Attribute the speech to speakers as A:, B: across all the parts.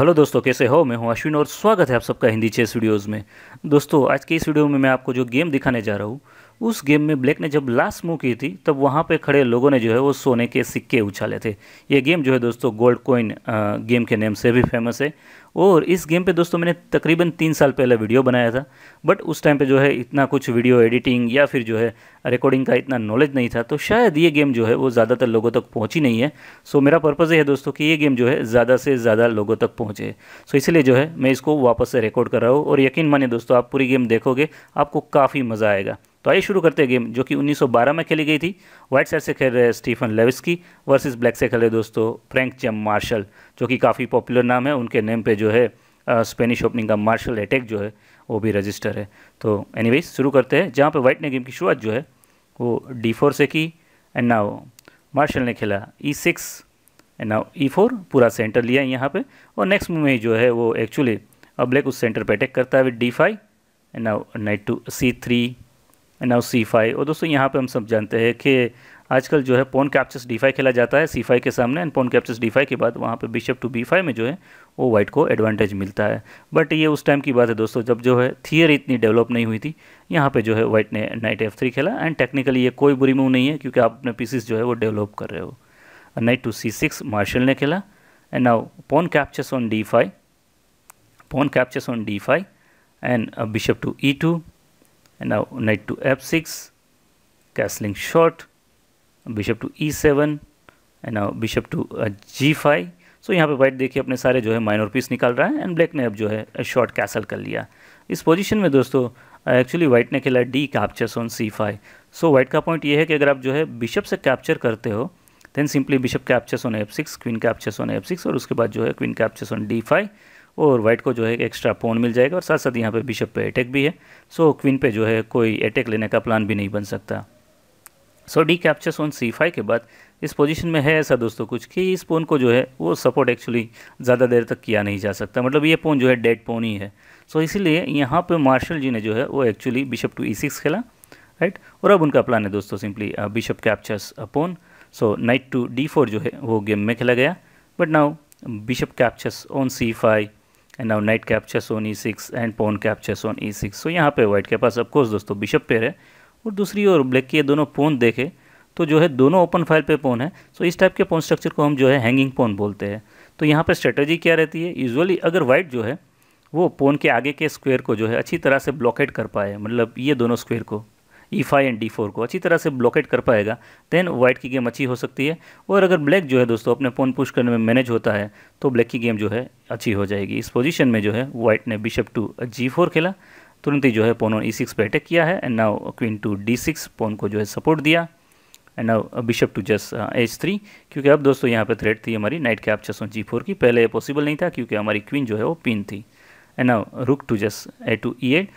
A: hello दोस्तों कैसे हो मैं हूं अश्विन और स्वागत है आप सबका हिंदी चेस वीडियोस में दोस्तों आज के इस वीडियो में मैं आपको जो गेम दिखाने जा रहा हूँ उस गेम में ब्लैक ने जब लास्ट मूव की थी तब वहाँ पे खड़े लोगों ने जो है वो सोने के सिक्के उछाले थे ये गेम जो है दोस्तों गोल्ड कोइन गेम के नेम से भी फेमस है और इस गेम पे दोस्तों मैंने तकरीबन तीन साल पहले वीडियो बनाया था बट उस टाइम पे जो है इतना कुछ वीडियो एडिटिंग या फिर जो है रिकॉर्डिंग का इतना नॉलेज नहीं था तो शायद ये गेम जो है वो ज़्यादातर लोगों तक पहुँची नहीं है सो मेरा पर्पज़ ये है दोस्तों कि ये गेम जो है ज़्यादा से ज़्यादा लोगों तक पहुँचे सो इसलिए जो है मैं इसको वापस से रिकॉर्ड कर रहा हूँ और यकीन माने दोस्तों आप पूरी गेम देखोगे आपको काफ़ी मज़ा आएगा तो आइए शुरू करते हैं गेम जो कि 1912 में खेली गई थी व्हाइट साइड से खेल रहे स्टीफन लेविस्की वर्सेस ब्लैक से खेल रहे दोस्तों फ्रैंक चम मार्शल जो कि काफ़ी पॉपुलर नाम है उनके नेम पे जो है स्पेनिश ओपनिंग का मार्शल अटैक जो है वो भी रजिस्टर है तो एनी शुरू करते हैं जहाँ पर व्हाइट ने गेम की शुरुआत जो है वो डी से की एंड नाव मार्शल ने खेला e six and now e four पूरा सेंटर लिया यहाँ पर और नेक्स्ट मूव में जो है वो एक्चुअली ब्लैक उस सेंटर पर अटैक करता है with d five and now knight to c three and now c five और दोस्तों यहाँ पे हम सब जानते हैं कि आजकल जो है पोन कैप्चर्स डी फाई खेला जाता है सी फाई के सामने and pawn captures d five के बाद वहाँ पे बिशप टू बी फाई में जो है वो वाइट को एडवांटेज मिलता है बट ये उस टाइम की बात है दोस्तों जब जो है थियर इतनी डेवलप नहीं हुई थी यहाँ पे जो है वाइट ने नाइट एफ थ्री खेला एंड टेक्निकली ये कोई बुरी मूव नहीं है क्योंकि आप अपने पीसीस जो है वो डेवलप कर रहे हो knight to c six Marshall ने खेला and now pawn captures on d five pawn captures on d five and bishop to e two and now knight to f6 castling short bishop to e7 and now bishop to g five so यहाँ पे white देखिए अपने सारे जो है minor piece निकाल रहा है एंड ब्लैक ने अब जो है शॉर्ट uh, कैसल कर लिया इस पोजीशन में दोस्तों एक्चुअली uh, वाइट ने खेला d captures on c five so white का पॉइंट ये है कि अगर आप जो है बिशप से कैप्चर करते हो then simply bishop captures on f six queen captures on f six और उसके बाद जो है queen captures on d five और वाइट को जो है एक्स्ट्रा पोन मिल जाएगा और साथ साथ यहाँ पे बिशप पे अटैक e भी है सो क्वीन पे जो है कोई अटैक e लेने का प्लान भी नहीं बन सकता so d captures on c five के बाद इस पोजीशन में है ऐसा दोस्तों कुछ कि इस पोन को जो है वो सपोर्ट एक्चुअली ज़्यादा देर तक किया नहीं जा सकता मतलब ये पोन जो है डेड पोन ही है सो so, इसीलिए यहाँ पर मार्शल जी ने जो है वो actually bishop to e six खेला राइट और अब उनका प्लान है दोस्तों simply bishop captures pawn so knight to d four जो है वो गेम में खेला गया but now bishop captures on c five and now knight captures on e six and pawn captures on e six so यहाँ पे white के पास अफकोर्स दोस्तों बिशप पेयर है और दूसरी ओर ब्लैक की ये दोनों पोन देखे तो जो है दोनों ओपन फाइल पे पोन है सो इस टाइप के पोन स्ट्रक्चर को हम जो है हैंगिंग पोन बोलते हैं तो यहाँ पर स्ट्रेटेजी क्या रहती है यूजअली अगर वाइट जो है वो पोन के आगे के स्क्वेयर को जो है अच्छी तरह से ब्लॉकेट कर पाए मतलब ये दोनों स्क्वेयर को e five and d four को अच्छी तरह से ब्लॉकेट कर पाएगा देन वाइट की गेम अच्छी हो सकती है और अगर ब्लैक जो है दोस्तों अपने पोन पुश करने में मैनेज होता है तो ब्लैक की गेम जो है अच्छी हो जाएगी इस पोजिशन में जो है वाइट ने बिशप टू जी फोर खेला तुरंत ही जो है पोन ऑन ई सिक्स पर अटैक किया है and now queen to d six pawn को जो है सपोर्ट दिया and now bishop to just h three क्योंकि अब दोस्तों यहाँ पे थ्रेड थी हमारी नाइट कैप छः सौ जी फोर की पहले पॉसिबल नहीं था क्योंकि हमारी क्वीन जो है वो पिन थी एंड नाउ रुक टू जस ए टू ई एट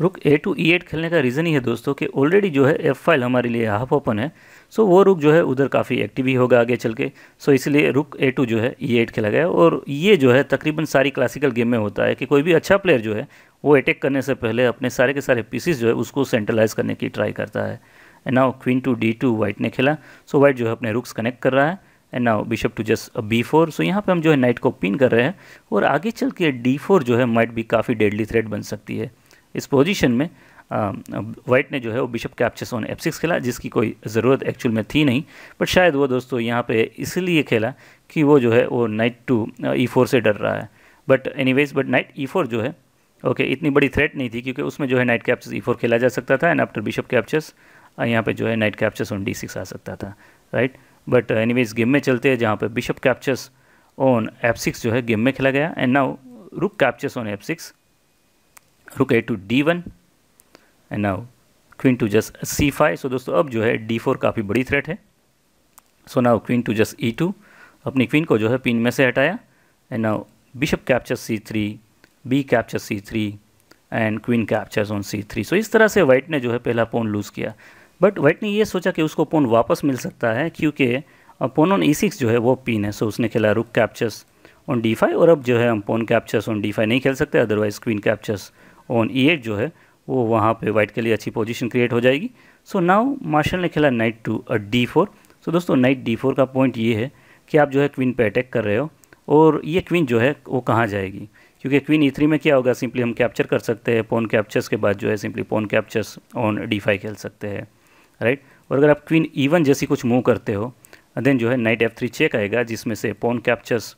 A: रुक ए टू ई एट खेलने का रीज़न ही है दोस्तों कि ऑलरेडी जो है एफ फाइल हमारे लिए हाफ ओपन है सो वो रुक जो है उधर काफ़ी एक्टिव ही होगा आगे चल के सो इसलिए रुक ए टू जो है ई e एट खेला गया और ये जो है तकरीबन सारी क्लासिकल गेम में होता है कि कोई भी अच्छा प्लेयर जो है वो अटैक करने से पहले अपने सारे के सारे पीसीस जो है उसको सेंट्रलाइज करने की ट्राई करता है and now queen to d two white ने खेला सो वाइट जो है अपने रुक्स कनेक्ट कर रहा है and now bishop to just b four so यहाँ पे हम जो है नाइट को पिन कर रहे हैं और आगे चल के डी फोर जो है माइट भी काफ़ी डेडली थ्रेड बन सकती है इस पोजीशन में वाइट ने जो है वो bishop captures on f six खेला जिसकी कोई ज़रूरत एक्चुअल में थी नहीं बट शायद वो दोस्तों यहाँ पे इसलिए खेला कि वो जो है वो नाइट टू ई फोर से डर रहा है but any but knight e four जो है ओके okay, इतनी बड़ी थ्रेट नहीं थी क्योंकि उसमें जो है नाइट कैप्चर्स ई फोर खेला जा सकता था एंड आफ्टर बिशप कैप्चर्स यहाँ पे जो है knight captures on d six आ सकता था राइट बट वेज गेम में चलते हैं जहाँ पे bishop captures on f six जो है गेम में खेला गया and now rook captures on f six rook a to d one and now queen to just c five so दोस्तों अब जो है डी फोर काफ़ी बड़ी थ्रेट है so now queen to just e two अपनी क्वीन को जो है पिन में से हटाया and now bishop capture c three b capture c three and queen captures on c three so इस तरह से वाइट ने जो है पहला पोन लूज़ किया बट वाइट ने ये सोचा कि उसको पोन वापस मिल सकता है क्योंकि पोन ऑन ई सिक्स जो है वो पिन है सो so उसने खेला रुक कैप्चर्स ऑन डी फाइव और अब जो है हम pawn captures on d five नहीं खेल सकते otherwise queen captures on e eight जो है वो वहाँ पे वाइट के लिए अच्छी पोजीशन क्रिएट हो जाएगी सो नाउ मार्शल ने खेला knight to a d four so दोस्तों नाइट डी फोर का पॉइंट ये है कि आप जो है क्वीन पे अटैक कर रहे हो और ये क्वीन जो है वो कहाँ जाएगी क्योंकि क्वीन ई थ्री में क्या होगा सिंपली हम कैप्चर कर सकते हैं पोन कैप्चर्स के बाद जो है simply pawn captures on d five खेल सकते हैं राइट और अगर आप क्वीन ई e जैसी कुछ मूव करते हो देन जो है नाइट एफ थ्री चेक आएगा जिसमें से pawn captures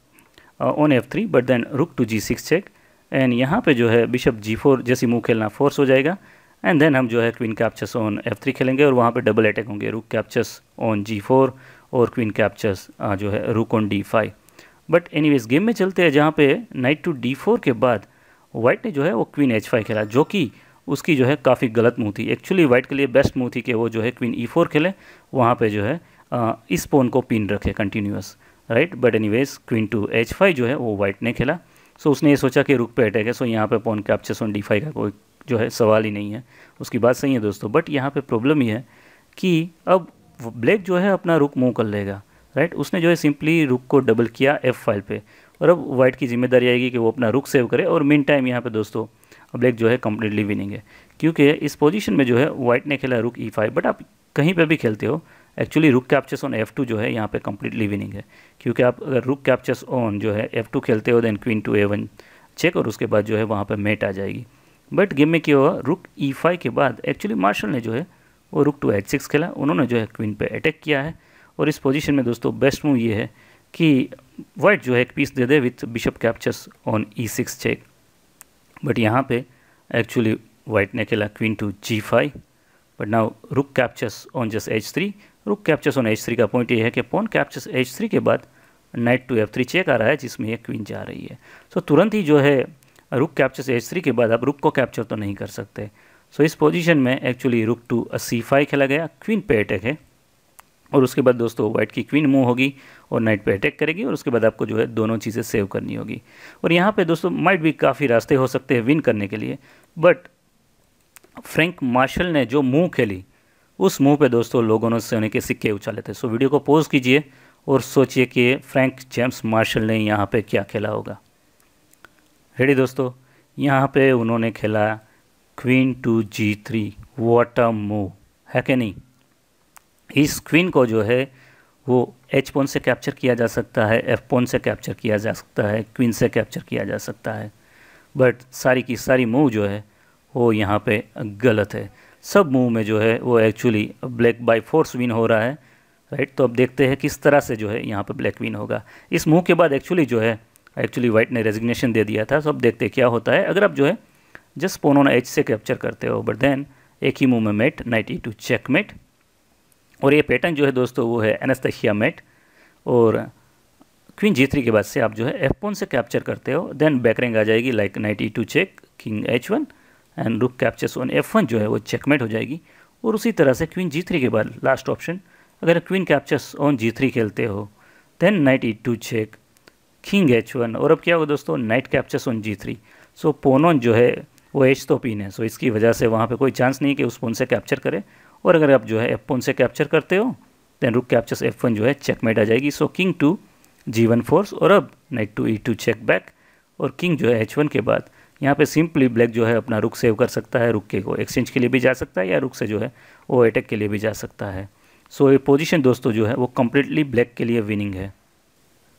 A: on f three but then rook to g six check and यहाँ पे जो है बिशप जी फोर जैसी मूव खेलना फोर्स हो जाएगा एंड देन हम जो है queen captures on f three खेलेंगे और वहाँ पे डबल अटैक होंगे rook captures on g four और क्वीन कैप्चर्स जो है rook on d five but anyways game में चलते हैं जहाँ पे नाइट टू डी फोर के बाद वाइट ने जो है वो क्वीन एच फाइव खेला जो कि उसकी जो है काफ़ी गलत मूव थी एक्चुअली वाइट के लिए बेस्ट मूव थी कि वो जो है क्वीन ई फोर खेले वहाँ पर जो है इस पोन को पिन रखे continues right but anyways queen to h five जो है वो वाइट ने खेला सो उसने ये सोचा कि रुक पे अटैक है सो यहाँ पे पॉन कैप्चर सोन डी का कोई जो है सवाल ही नहीं है उसकी बात सही है दोस्तों बट यहाँ पे प्रॉब्लम ये है कि अब ब्लैक जो है अपना रुक मूव कर लेगा राइट उसने जो है सिंपली रुक को डबल किया एफ़ फाइल पर और अब वाइट की जिम्मेदारी आएगी कि वो अपना रुक सेव करे और मेन टाइम यहाँ पर दोस्तों ब्लैक जो है कम्प्लीटली विनिंग है क्योंकि इस पोजिशन में जो है वाइट ने खेला रुक ई फाइव बट आप कहीं पर भी खेलते हो एक्चुअली रुक कैप्चर्स ऑन एफ टू जो है यहाँ पे कम्प्लीटली विनिंग है क्योंकि आप अगर रुक कैप्चर्स ऑन जो है एफ टू खेलते हो then queen to a one check और उसके बाद जो है वहाँ पर मेट आ जाएगी बट गेम में क्या हुआ रुक ई फाइव के बाद एक्चुअली मार्शल ने जो है वो रुक टू एच सिक्स खेला उन्होंने जो है क्वीन पे अटैक किया है और इस पोजीशन में दोस्तों बेस्ट मूव ये है कि वाइट जो है एक पीस दे दे with bishop captures on e six check but यहाँ पे एक्चुअली वाइट ने खेला queen to g five but now rook captures on just h three rook captures on h three का पॉइंट ये है कि पोन कैप्चर्स एच थ्री के बाद knight to f three check आ रहा है जिसमें यह क्वीन जा रही है सो so, तुरंत ही जो है रुक कैप्चर्स एच थ्री के बाद आप रुक को कैप्चर तो नहीं कर सकते सो so, इस पोजिशन में actually rook to c five खेला गया क्वीन पे अटैक है और उसके बाद दोस्तों वाइट की क्वीन मूव होगी और नाइट पे अटैक करेगी और उसके बाद आपको जो है दोनों चीज़ें सेव करनी होगी और यहाँ पे दोस्तों माइट भी काफ़ी रास्ते हो सकते हैं विन करने के लिए बट फ्रैंक मार्शल ने जो मुंह खेली उस मुंह पे दोस्तों लोगों ने सोने के सिक्के उछाले थे सो वीडियो को पॉज कीजिए और सोचिए कि फ्रैंक जेम्स मार्शल ने यहाँ पे क्या खेला होगा रेडी दोस्तों यहाँ पे उन्होंने खेला queen to g three what move है कि नहीं इस क्वीन को जो है वो एच पोन से कैप्चर किया जा सकता है एफ पोन से कैप्चर किया जा सकता है क्वीन से कैप्चर किया जा सकता है बट सारी की सारी मूव जो है वो यहाँ पे गलत है सब मूव में जो है वो actually black by force win हो रहा है राइट तो अब देखते हैं किस तरह से जो है यहाँ पे ब्लैक विन होगा इस मूव के बाद एक्चुअली जो है एक्चुअली वाइट ने रेजिग्नेशन दे दिया था सो तो अब देखते क्या होता है अगर आप जो है जस्ट पोनो एच से कैप्चर करते हो बट देन एक ही मूव में mate knight e two checkmate और ये पैटर्न जो है दोस्तों वो है एनस्तिया मेट और क्वीन जी के बाद से आप जो है एफ पोन से कैप्चर करते हो देन बैकरेंग आ जाएगी like knight e two check king h one and rook captures on f one जो है वो चेकमेट हो जाएगी और उसी तरह से क्वीन जी थ्री के बाद लास्ट ऑप्शन अगर queen captures on g three खेलते हो then knight e two check king h one और अब क्या होगा दोस्तों knight captures on g three so pawn on जो है वो एच तो पिन है सो so, इसकी वजह से वहाँ पे कोई चांस नहीं कि उस पोन से कैप्चर करे और अगर आप जो है एफ पोन से कैप्चर करते हो देन रुक कैप्चर्स एफ वन जो है चेकमेट आ जाएगी so king to g one force और अब knight to e two check back और किंग जो है एच वन के बाद यहाँ पे सिंपली ब्लैक जो है अपना रुक सेव कर सकता है रुक के को एक्सचेंज के लिए भी जा सकता है या रुक से जो है वो अटैक के लिए भी जा सकता है सो so, ये पोजीशन दोस्तों जो है वो कम्प्लीटली ब्लैक के लिए विनिंग है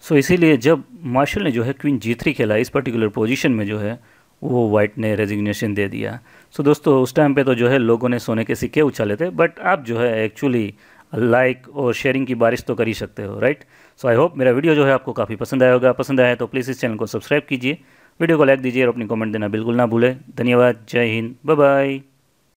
A: सो so, इसीलिए जब मार्शल ने जो है क्वीन जी थ्री खेला इस पर्टिकुलर पोजीशन में जो है वो वाइट ने रेजिग्नेशन दे दिया सो so, दोस्तों उस टाइम पे तो जो है लोगों ने सोने के सिक्के उछाले थे बट आप जो है एक्चुअली लाइक और शेयरिंग की बारिश तो कर ही सकते हो राइट सो आई होप मेरा वीडियो जो है आपको काफ़ी पसंद आया होगा पसंद आया तो प्लीज़ इस चैनल को सब्सक्राइब कीजिए वीडियो को लाइक दीजिए और अपनी कमेंट देना बिल्कुल ना भूलें धन्यवाद जय हिंद बाय बाय